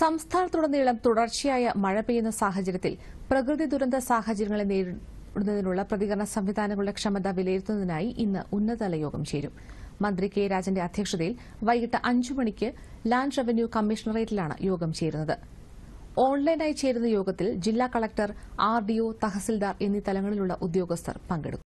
സംസ്ഥാനത്തുടനീളം തുടർച്ചയായ മഴ പെയ്യുന്ന സാഹചര്യത്തിൽ പ്രകൃതി ദുരന്ത സാഹചര്യങ്ങളെ നേരിടുന്നതിനുള്ള പ്രതികരണ സംവിധാനങ്ങളുടെ ക്ഷമത വിലയിരുത്തുന്നതിനായി ഇന്ന് ഉന്നതതല യോഗം ചേരും മന്ത്രി കെ രാജന്റെ അധ്യക്ഷതയിൽ വൈകിട്ട് അഞ്ചു മണിക്ക് ലാൻഡ് റവന്യൂ കമ്മീഷണറേറ്റിലാണ് യോഗം ചേരുന്നത് ഓൺലൈനായി ചേരുന്ന യോഗത്തിൽ ജില്ലാ കളക്ടർ ആർഡിഒ തഹസിൽദാർ എന്നീ തലങ്ങളിലുള്ള ഉദ്യോഗസ്ഥർ പങ്കെടുക്കും